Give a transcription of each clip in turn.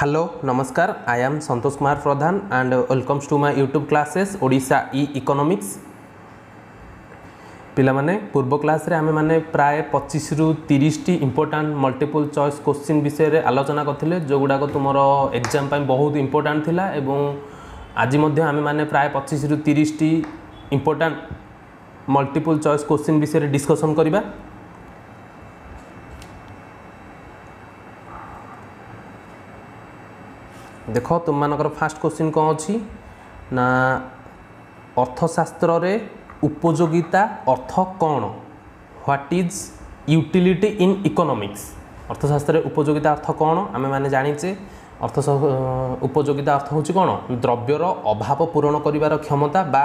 hello নমস্কার I am Santosh Kumar Pradhan and welcomes to my YouTube classes Odisha ই economics ପିଲାମାନେ ପୂର୍ବ କ୍ଲାସ୍ରେ ଆମେମାନେ ପ୍ରାୟ ପଚିଶରୁ ତିରିଶଟି ଇମ୍ପୋର୍ଟାଣ୍ଟ ମଲ୍ଟିପୁଲ୍ ଚଏସ୍ କୋଶ୍ଚିନ୍ ବିଷୟରେ ଆଲୋଚନା କରିଥିଲେ ଯେଉଁଗୁଡ଼ାକ ତୁମର ଏକ୍ଜାମ୍ ପାଇଁ ବହୁତ ଇମ୍ପୋର୍ଟାଣ୍ଟ ଥିଲା ଏବଂ ଆଜି ମଧ୍ୟ ଆମେମାନେ ପ୍ରାୟ ପଚିଶରୁ ତିରିଶଟି ଇମ୍ପୋର୍ଟାଣ୍ଟ ମଲ୍ଟିପୁଲ୍ ଚଏସ୍ କୋଶ୍ଚିନ୍ ବିଷୟରେ ଡିସ୍କସନ୍ କରିବା ଦେଖ ତୁମମାନଙ୍କର ଫାଷ୍ଟ କୋଶ୍ଚିନ୍ କ'ଣ ଅଛି ନା ଅର୍ଥଶାସ୍ତ୍ରରେ ଉପଯୋଗିତା ଅର୍ଥ କ'ଣ what is utility in economics ଅର୍ଥଶାସ୍ତ୍ରରେ ଉପଯୋଗିତା ଅର୍ଥ କ'ଣ ଆମେମାନେ ଜାଣିଛେ ଅର୍ଥ ଉପଯୋଗିତା ଅର୍ଥ ହେଉଛି କ'ଣ ଦ୍ରବ୍ୟର ଅଭାବ ପୂରଣ କରିବାର କ୍ଷମତା ବା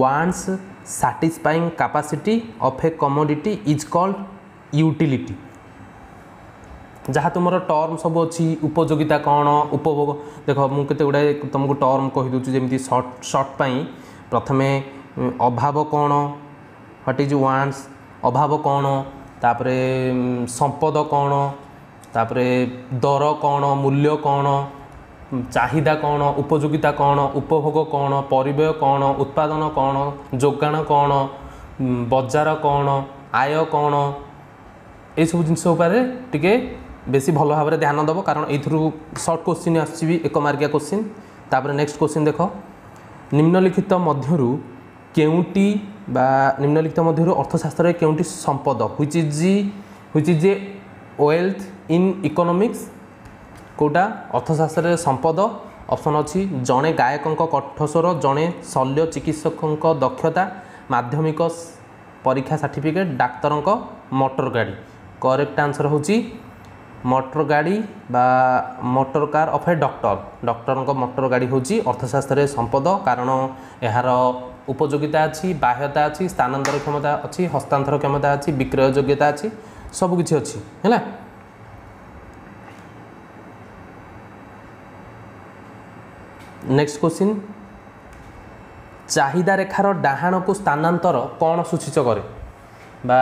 wants satisfying capacity of a commodity is called utility ଯାହା ତୁମର ଟର୍ମ ସବୁ ଅଛି ଉପଯୋଗିତା କ'ଣ ଉପଭୋଗ ଦେଖ ମୁଁ କେତେ ଗୁଡ଼ାଏ ତୁମକୁ ଟର୍ମ କହିଦେଉଛି ଯେମିତି ସର୍ଟ ସର୍ଟ ପାଇଁ ପ୍ରଥମେ ଅଭାବ କ'ଣ ହ୍ୱାଟ ଇଜ୍ ୱାନ୍ସ ଅଭାବ କ'ଣ ତାପରେ ସମ୍ପଦ କ'ଣ ତାପରେ ଦର କ'ଣ ମୂଲ୍ୟ କ'ଣ ଚାହିଦା କ'ଣ ଉପଯୋଗିତା କ'ଣ ଉପଭୋଗ କ'ଣ ପରିବ୍ୟୟ କ'ଣ ଉତ୍ପାଦନ କ'ଣ ଯୋଗାଣ କ'ଣ ବଜାର କ'ଣ ଆୟ କ'ଣ ଏସବୁ ଜିନିଷ ଉପରେ ଟିକିଏ বেশি ভালো ভাবে ধ্যান দেব কারণ এইথর সর্ট কোশ্চিন আসছি এক মার্কিয়া কোশ্চিন তাপরে নেক্সট কোশ্চিন দেখ নিম্নলিখিত মধ্যরু কেউটি বা নিম্নলিখিত মধ্যরু অর্থশাস্ত্রের কেউটি সম্পদ which is the which is a wealth in economics কোটা অর্থশাস্ত্রের সম্পদ অপশন অছি জনে গায়কঙ্ক কণ্ঠস্বর জনে শল্য চিকিৎসক দক্ষতা মাধ্যমিক পরীক্ষা সার্টিফিকেট ডাক্তর মটর গাড়ি করেক্ট আনসর হচ্ছে ମଟର ଗାଡ଼ି ବା motor car of a doctor ଡକ୍ଟରଙ୍କ ମଟର ଗାଡ଼ି ହେଉଛି ଅର୍ଥଶାସ୍ତ୍ରରେ ସମ୍ପଦ କାରଣ ଏହାର ଉପଯୋଗିତା ଅଛି ବାହ୍ୟତା ଅଛି ସ୍ଥାନାନ୍ତର କ୍ଷମତା ଅଛି ହସ୍ତାନ୍ତର କ୍ଷମତା ଅଛି ବିକ୍ରୟ ଯୋଗ୍ୟତା ଅଛି ସବୁକିଛି ଅଛି ହେଲା ନେକ୍ସଟ କୋଶ୍ଚିନ୍ ଚାହିଦା ରେଖାର ଡାହାଣକୁ ସ୍ଥାନାନ୍ତର କ'ଣ ସୂଚିତ କରେ বা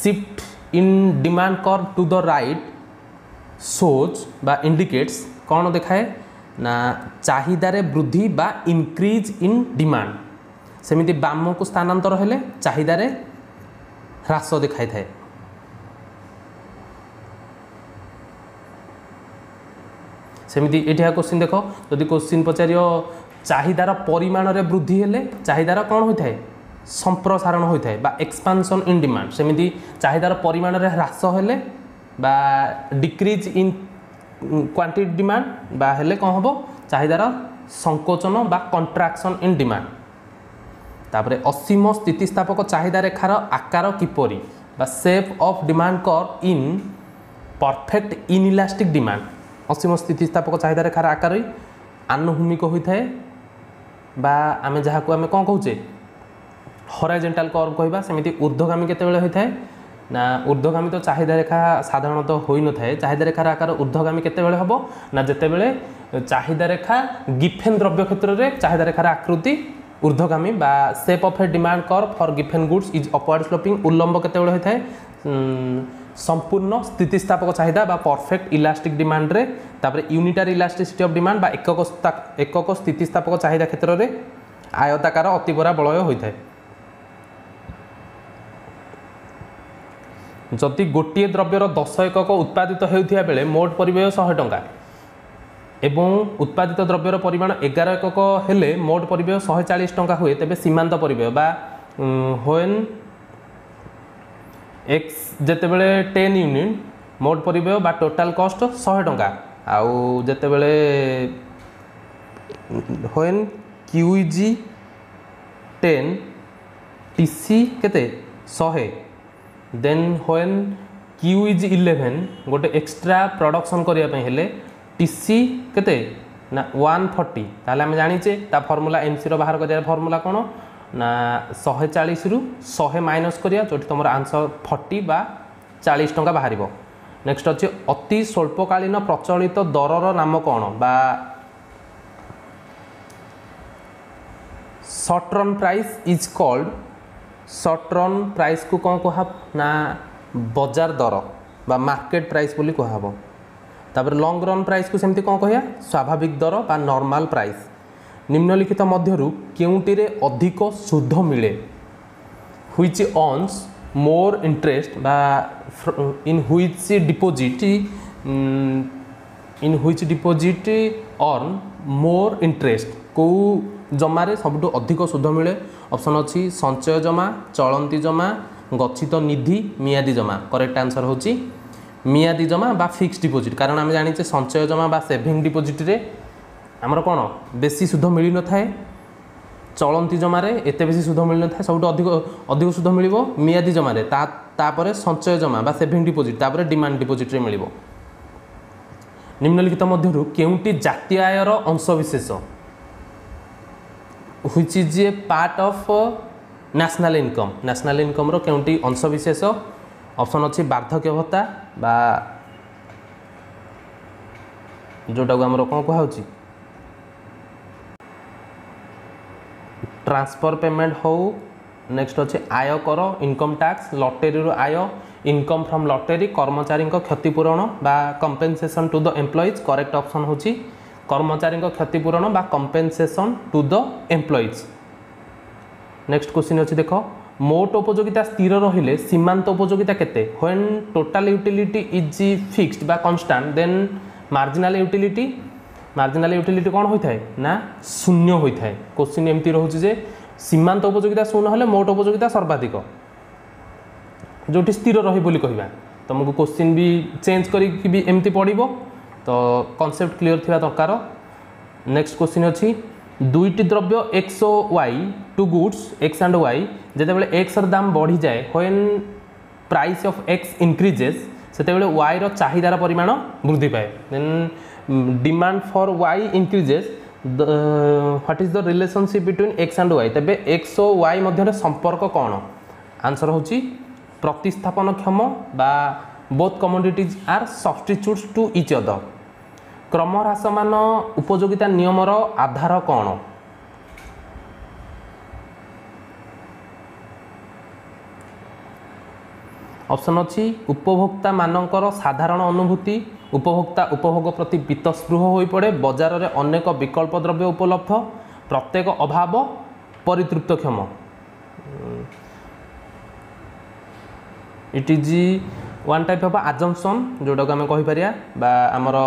shift in demand curve to the right shows বা ইন্ডিকেটস କ'ଣ ଦେଖାଏ ନା ଚାହିଦାରେ ବୃଦ୍ଧି ବା ଇନକ୍ରିଜ୍ ଇନ୍ ଡିମାଣ୍ଡ ସେମିତି ବାମକୁ ସ୍ଥାନାନ୍ତର ହେଲେ ଚାହିଦାରେ ହ୍ରାସ ଦେଖାଇଥାଏ ସେମିତି ଏଠି କୋଶ୍ଚିନ୍ ଦେଖ ଯଦି କୋଶ୍ଚିନ୍ ପଚାରିବ ଚାହିଦାର ପରିମାଣରେ ବୃଦ୍ଧି ହେଲେ ଚାହିଦାର କ'ଣ ହୋଇଥାଏ ସମ୍ପ୍ରସାରଣ ହୋଇଥାଏ ବା ଏକ୍ସପାନ୍ସନ୍ ଇନ୍ ଡିମାଣ୍ଡ ସେମିତି ଚାହିଦାର ପରିମାଣରେ ହ୍ରାସ ହେଲେ বা ডিক্রিজ ইন কোয়ান্টিটি ডিমান্ড বা হলে কম হব চাহিদার সংকোচন বা কন্ট্রাকশন ইন ডিমান্ড তাপরে অসীম স্থিতিস্থাপক চাহিদা রেখার আকার কিপরি বা shape of demand curve in perfect inelastic demand অসীম স্থিতিস্থাপক চাহিদা রেখার আকার আনুভূমিক হয়ে থাকে বা আমি যাহাকু আমি কম কৌছে হরাইজেন্টাল কর্ভ কহবা সেমিতি ঊর্ধ্বগামী কেতবে হয়ে থাকে না ନା ଉର୍ଦ୍ଧ୍ୱଗାମୀ ତ ଚାହିଦା ରେଖା ସାଧାରଣତଃ ହୋଇନଥାଏ ଚାହିଦା ରେଖାର ଆକାର ଉର୍ଦ୍ଧ୍ୱଗାମୀ କେତେବେଳେ ହେବ ନା ଯେତେବେଳେ ଚାହିଦା ରେଖା ଗିଫେନ୍ ଦ୍ରବ୍ୟ କ୍ଷେତ୍ରରେ চাহিদা রেখার আকৃতি ঊর্ধ্বগামী বা shape of a demand curve for Giffen goods is upward sloping উল্লম্ব কেতবে হয়ে থাকে সম্পূর্ণ স্থিতিস্থাপক চাহিদা বা পরফেক্ট ইলাস্টিক ডিমান্ডে তাপরে ইউনিটারি ইলাস্টিসিটি অফ ডিমান্ড বা একক একক স্থিতিস্থাপক চাহিদা ক্ষেত্রে আয়তাকার অতিবরা বলয় হয়ে থাকে ଯଦି ଗୋଟିଏ ଦ୍ରବ୍ୟର ଦଶ ଏକକ ଉତ୍ପାଦିତ ହେଉଥିବା ବେଳେ ମୋଟ ପରିବ୍ୟୟ ଶହେ ଟଙ୍କା ଏବଂ ଉତ୍ପାଦିତ ଦ୍ରବ୍ୟର ପରିମାଣ ଏଗାର ଏକକ ହେଲେ ମୋଟ ପରିବ୍ୟୟ ଶହେ ଚାଳିଶ ଟଙ୍କା ହୁଏ ତେବେ ସୀମାନ୍ତ ପରିବ୍ୟୟ ବା ହୋଏନ୍ ଏକ୍ସ ଯେତେବେଳେ ଟେନ୍ ୟୁନିଟ୍ ମୋଟ ପରିବ୍ୟୟ ବା ଟୋଟାଲ୍ କଷ୍ଟ ଶହେ ଟଙ୍କା ଆଉ ଯେତେବେଳେ ହୋଏନ୍ କ୍ୟୁଇଜି ଟେନ୍ টিসি কেতে শহে then when Q is eleven গোটে এক্সট্রা প্রডকশন করা হলে টিসি কেতে না ওয়ান ফর্টি তাহলে আমি জাঁচে তা ফর্মুলা এমসির বাহার করার ফর্মুলা কোণ না শহে চাশ রু শহে মাইনস করা যেটি তোমার আনসর ফর্টি বা চাশ টঙ্কা বাহার নেক্সট অছি অতি স্বল্পকালীন প্রচলিত দরর নাম কোণ বা short run price is called ସଟ୍ରନ୍ ପ୍ରାଇସ୍କୁ କ'ଣ କୁହାହେବ ନା ବଜାର ଦର বা ମାର୍କେଟ ପ୍ରାଇସ୍ ବୋଲି କୁହାହେବ ତାପରେ ଲଙ୍ଗ୍ ରନ୍ ପ୍ରାଇସ୍କୁ ସେମିତି କ'ଣ କହିବା ସ୍ୱାଭାବିକ ଦର ବା ନର୍ମାଲ୍ ପ୍ରାଇସ୍ ନିମ୍ନଲିଖିତ ମଧ୍ୟରୁ କେଉଁଟିରେ ଅଧିକ ସୁଧ ମିଳେ ହୁଇଚ୍ ଅନ୍ସ ମୋର୍ ଇଣ୍ଟରେଷ୍ଟ ବା in which deposit in which deposit earn more interest କେଉଁ ଜମାରେ ସବୁଠୁ ଅଧିକ ସୁଧ ମିଳେ অপশন অছি সঞ্চয় জমা চলন্তি জমা গচ্ছিত নিধি মিয়াদি জমা করেক্ট আনসর হচ্ছে মিয়াদি জমা বা ফিক্সড ডিপোজিট কারণ আমি জানিছে সঞ্চয় জমা বা সেভিং ডিপোজিটে আমার কোণ বেশি সুদ মিলি নথায় চলন্তি জমারে এতে বেশি সুদ মিলি নথায় সবুঠু অধিক অধিক সুদ মিলব মিয়াদি জমারে তা তাপরে সঞ্চয় জমা বা সেভিং ডিপোজিট তাপরে ডিমান্ড ডিপোজিটরে মিলব নিম্নলিখিত মধ্যরু কেউটি জাতীয় আয়ের অংশবিশেষ which is a part of national income national ইনকমর কেউটি অংশবিশেষ ଅପସନ୍ ଅଛି ବାର୍ଦ୍ଧକ୍ୟ ଭତ୍ତା ବା ଯେଉଁଟାକୁ ଆମର କ'ଣ କୁହାହେଉଛି ଟ୍ରାନ୍ସଫର୍ ପେମେଣ୍ଟ ହେଉ ନେକ୍ସଟ ଅଛି ଆୟ କର ଇନକମ୍ ଟ୍ୟାକ୍ସ ଲଟେରୀରୁ ଆୟ ଇନକମ୍ ଫ୍ରମ୍ ଲଟେରୀ କର୍ମଚାରୀଙ୍କ କ୍ଷତିପୂରଣ ବା compensation to the employees correct option ହେଉଛି কর্মচারীঙ্ক ক্ষতিপূরণ বা compensation to the employees next question অছি দেখ মোট উপযোগিতা স্থির রহলে সীমান্ত উপযোগিতা কেতে when total utility is fixed বা constant then marginal utility marginal utility কোণ হয়ে থাকে না শূন্য হয়ে থাকে কোশ্চিন এমতি রয়েছে যে সীমান্ত উপযোগিতা শূন্য হলে মোট উপযোগিতা সর্বাধিক যেটি স্থির রহি বলে কহবা তোমাকে কোশ্চিন বি চেঞ্জ করি এমতি পড়ব তো କନସେପ୍ଟ କ୍ଲିଅର୍ ଥିବା ଦରକାର ନେକ୍ସଟ କ୍ୱେଶ୍ଚିନ୍ ଅଛି দুইটি দ্রব্য এক্স ও Y two goods X and Y যেতবে এক্সর দাম বড়ি যায় when price of X increases সেতবে ওয়াইর চাহিদার পরিমাণ বৃদ্ধি পায় then demand for Y increases what is the relationship between X and Y তবে এক্স ও ওয়াই মধ্যে সম্পর্ক কোণ আনসর হচ্ছে প্রতিস্থাপনক্ষম বা both commodities are substitutes to each other କ୍ରମହ୍ରାସମାନ ଉପଯୋଗିତା ନିୟମର ଆଧାର କ'ଣ ଅପସନ୍ ଅଛି ଉପଭୋକ୍ତାମାନଙ୍କର ସାଧାରଣ ଅନୁଭୂତି ଉପଭୋକ୍ତା ଉପଭୋଗ ପ୍ରତି ବିତସ୍ପୃହ ହୋଇପଡ଼େ ବଜାରରେ ଅନେକ ବିକଳ୍ପ ଦ୍ରବ୍ୟ ଉପଲବ୍ଧ ପ୍ରତ୍ୟେକ ଅଭାବ ପରିତୃପ୍ତକ୍ଷମ it is one type of assumption ଯେଉଁଟାକୁ ଆମେ କହିପାରିବା ବା ଆମର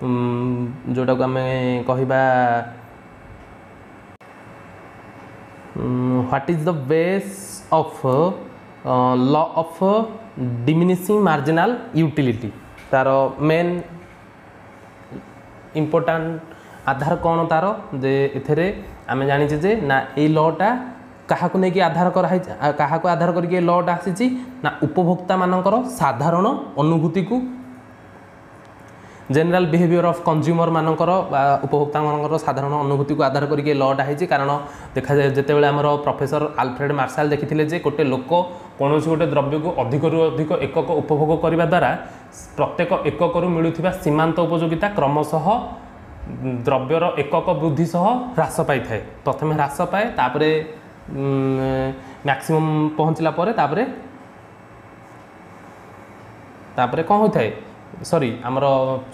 ଯେଉଁଟାକୁ ଆମେ କହିବା what is the base of law of diminishing marginal utility ତାର ମେନ୍ ଇମ୍ପୋର୍ଟାଣ୍ଟ ଆଧାର କ'ଣ ତାର ଯେ ଏଥିରେ ଆମେ ଜାଣିଛେ ଯେ ନା ଏଇ ଲ'ଟା କାହାକୁ ନେଇକି ଆଧାର କରାହେଇଛି କାହାକୁ ଆଧାର କରିକି ଏ ଲ'ଟା ଆସିଛି ନା ଉପଭୋକ୍ତାମାନଙ୍କର ସାଧାରଣ ଅନୁଭୂତିକୁ জেনেল বিহেভিয়র অফ কনজ্ୟୁମର ମାନଙ୍କର ବା ଉପଭୋକ୍ତାମାନଙ୍କର ସାଧାରଣ ଅନୁଭୂତିକୁ ଆଧାର କରିକି ଲ'ଟା ହେଇଛି କାରଣ ଦେଖାଯାଏ ଯେତେବେଳେ ଆମର ପ୍ରଫେସର ଆଲଫ୍ରେଡ୍ ମାର୍ଶାଲ ଦେଖିଥିଲେ ଯେ ଗୋଟେ ଲୋକ କୌଣସି ଗୋଟେ ଦ୍ରବ୍ୟକୁ ଅଧିକରୁ ଅଧିକ ଏକକ ଉପଭୋଗ କରିବା ଦ୍ୱାରା ପ୍ରତ୍ୟେକ ଏକକରୁ ମିଳୁଥିବା ସୀମାନ୍ତ ଉପଯୋଗିତା କ୍ରମଶଃ ଦ୍ରବ୍ୟର ଏକକ ବୃଦ୍ଧି ସହ ହ୍ରାସ ପାଇଥାଏ ପ୍ରଥମେ ହ୍ରାସ ପାଏ ତାପରେ ମ୍ୟାକ୍ସିମମ୍ ପହଞ୍ଚିଲା ପରେ ତାପରେ ତାପରେ କ'ଣ ହୋଇଥାଏ সরি আমার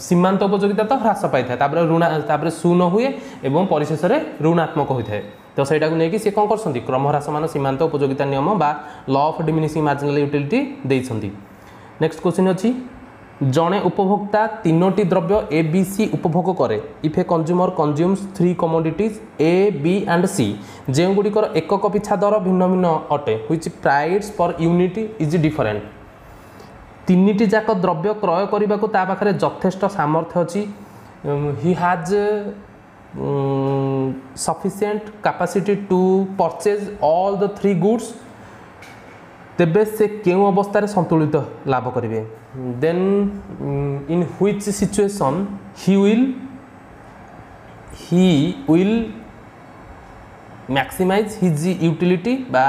সীমান্ত উপযোগিতা তো হ্রাস পাই তাপরে ঋণা তাপরে শূন্য হুয়ে এবং পরিশেষে ঋণাত্মক হয়ে তো সেইটাকে নিয়ে সে কম করছেন ক্রমহ্রাস মান সীমান্ত উপযোগিতা নিয়ম বা law of diminishing marginal utility দিয়েছেন নেক্সট কোশ্চিন অছি জনে উপভোক্তা তিনোটি দ্রব্য এ বি সি উপভোগ করে if a consumer consumes three commodities A B and C যেগুড়িকর একক পিছা দর ভিন্ন ভিন্ন অটে which price per unit is different ତିନିଟି ଯାକ ଦ୍ରବ୍ୟ କ୍ରୟ କରିବାକୁ ତା ପାଖରେ ଯଥେଷ୍ଟ ସାମର୍ଥ୍ୟ ଅଛି he has sufficient capacity to purchase all the three goods ତେବେ ସେ କେଉଁ ଅବସ୍ଥାରେ ସନ୍ତୁଳିତ ଲାଭ କରିବେ then in which situation he will he will maximize his utility বা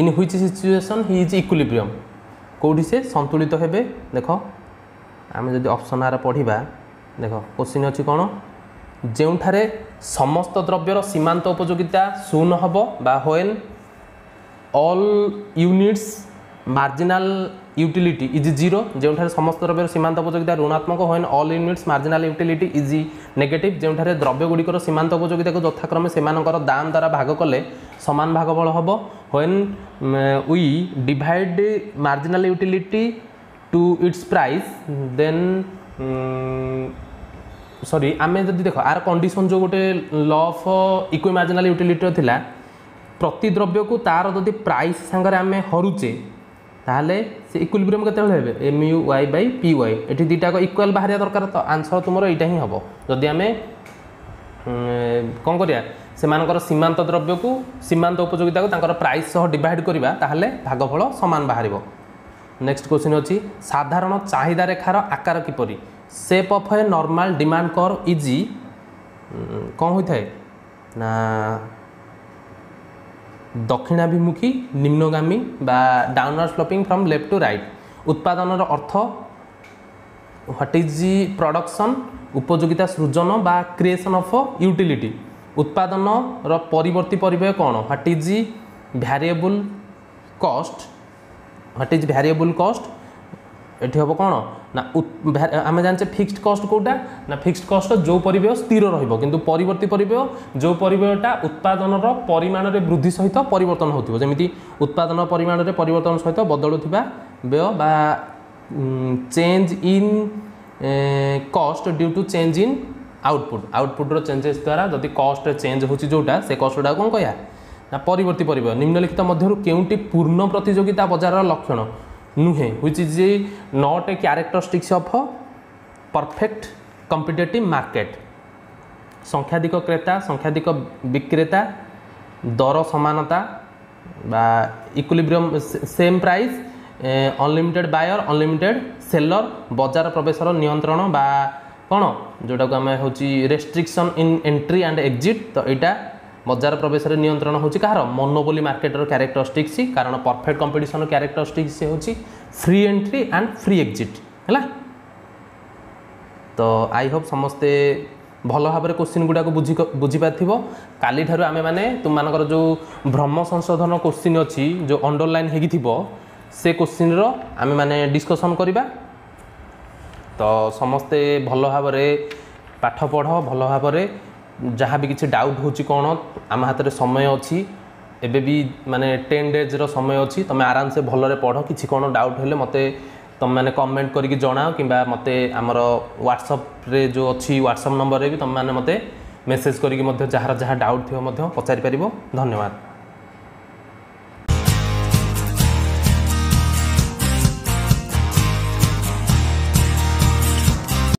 in which situation he is equilibrium କେଉଁଠି ସେ ସନ୍ତୁଳିତ ହେବେ ଦେଖ ଆମେ ଯଦି ଅପସନ୍ ଆର ପଢ଼ିବା ଦେଖ କୋଶ୍ଚିନ୍ ଅଛି କ'ଣ ଯେଉଁଠାରେ ସମସ୍ତ ଦ୍ରବ୍ୟର ସୀମାନ୍ତ ଉପଯୋଗିତା ଶୂନ ହେବ ବା when all units marginal utility is zero যেঠারে সমস্ত দ্রব্যের সীমান্ত উপযোগিতা ঋণাত্মক হয় all units marginal utility is negative যেঠারে দ্রব্যগুড়ির সীমান্ত উপযোগিতা যথাক্রমে সেমানকর দাম দ্বারা ভাগ কলে সমান ভাগফল হব when we divide marginal utility to its price then sorry আমি যদি দেখ আর কন্ডিশন যে গোটে ল অফ ইকুই মার্জিনাল ইউটিলিটির লা প্রতি দ্রব্যকু তার যদি প্রাইস সাংরে আমি হরুচে তাহলে সে ইকুইলিব্রিয়াম কেতবে হবে M U Y by P Y এটি দুইটাক ইকুয়াল বাহারা দরকার তো আনসর তোমার এইটা হি হব যদি আমি কম করিয়া সেমানকর সীমান্ত দ্রব্যকু সীমান্ত উপযোগিতাকু তাঙ্কর প্রাইস সহ ডিভাইড করিবা তাহলে ভাগফল সমান বাহারিব নেক্সট কোশ্চিন অছি সাধারণ চাহিদা রেখার আকার কিপরি shape of a normal demand curve is কম হয়ে থাকে না দক্ষিণাভিমুখী নিম্নগামী বা downward sloping from left to right উৎপাদনর অর্থ হোয়াট ইজ জি প্রডকশন উপযোগিতা সৃজন বা ক্রিয়েসন অফ ইউটিলিটি উৎপাদনর পরবর্তী পরিবয় কোণ what is the variable cost what is variable cost এটি হব কোণ না আমি জানছে ফিক্সড কস্ট কোটা না ফিক্সড কস্ট যে পরিবেয় স্থির রহব কিন্তু পরবর্তী পরিবেয় যে পরিবেয়টা উৎপাদনর পরিমাণের বৃদ্ধি সহিত পরিবর্তন হোথিব যেমিতি উৎপাদন পরিমাণের পরিবর্তন সহিত বদলুথিবা ব্যয় বা change in cost due to change in output আউটপুটর চেঞ্জেস দ্বারা যদি কস্ট চেঞ্জ হচ্ছে যেটা সে কষ্টটা কোণ কয়া না পরবর্তী পরিবেয় নিম্নলিখিত মধ্যে কেউটি পূর্ণ প্রতিযোগিতা বজারর লক্ষণ नुहे which is a not a characteristics of a perfect competitive market সংখ্যাধিক ক্রেতা সংখ্যাধিক বিক্রেতা দর সমানতা বা equilibrium same price unlimited buyer unlimited seller বজার প্রবেশর নিয়ন্ত্রণ বা কোণ যেটাকে আমি হচ্ছে restriction in entry and exit তো এটা ବଜାର ପ୍ରବେଶରେ ନିୟନ୍ତ୍ରଣ ହେଉଛି କାହାର ମୋନୋପୋଲି ମାର୍କେଟର କ୍ୟାରେକ୍ଟରିଷ୍ଟିକ୍ସ କାରଣ ପରଫେକ୍ଟ କମ୍ପିଟିସନ୍ କ୍ୟାରେକ୍ଟରିଷ୍ଟିକ୍ସ ହେଉଛି free entry and free exit ହେଲା ତ ଆଇ ହୋପ୍ ସମସ୍ତେ ଭଲ ଭାବରେ କୋଶ୍ଚିନ୍ ଗୁଡ଼ାକ ବୁଝି ବୁଝିପାରିଥିବ କାଲିଠାରୁ ଆମେମାନେ ତୁମମାନଙ୍କର ଯେଉଁ ଭ୍ରମ ସଂଶୋଧନ କୋଶ୍ଚିନ୍ ଅଛି ଯେଉଁ ଅଣ୍ଡରଲାଇନ୍ ହେଇକି ଥିବ ସେ କୋଶ୍ଚିନ୍ର ଆମେମାନେ ଡିସ୍କସନ୍ କରିବା ତ ସମସ୍ତେ ଭଲ ଭାବରେ ପାଠ ପଢ଼ ଭଲ ଭାବରେ ଯାହା ବି କିଛି ଡାଉଟ୍ ହେଉଛି କ'ଣ ଆମ ହାତରେ ସମୟ ଅଛି ଏବେ ବି ମାନେ ଟେନ୍ ଡେଜ୍ର ସମୟ ଅଛି ତୁମେ ଆରାମସେ ଭଲରେ ପଢ଼ କିଛି କ'ଣ ଡାଉଟ୍ ହେଲେ ମୋତେ ତୁମେମାନେ କମେଣ୍ଟ କରିକି ଜଣାଅ କିମ୍ବା ମୋତେ ଆମର ହ୍ୱାଟ୍ସଅପ୍ରେ ଯେଉଁ ଅଛି ହ୍ୱାଟ୍ସଅପ୍ ନମ୍ବରରେ ବି ତୁମେମାନେ ମୋତେ ମେସେଜ୍ କରିକି ମଧ୍ୟ ଯାହାର ଯାହା ଡାଉଟ୍ ଥିବ ମଧ୍ୟ ପଚାରିପାରିବ ଧନ୍ୟବାଦ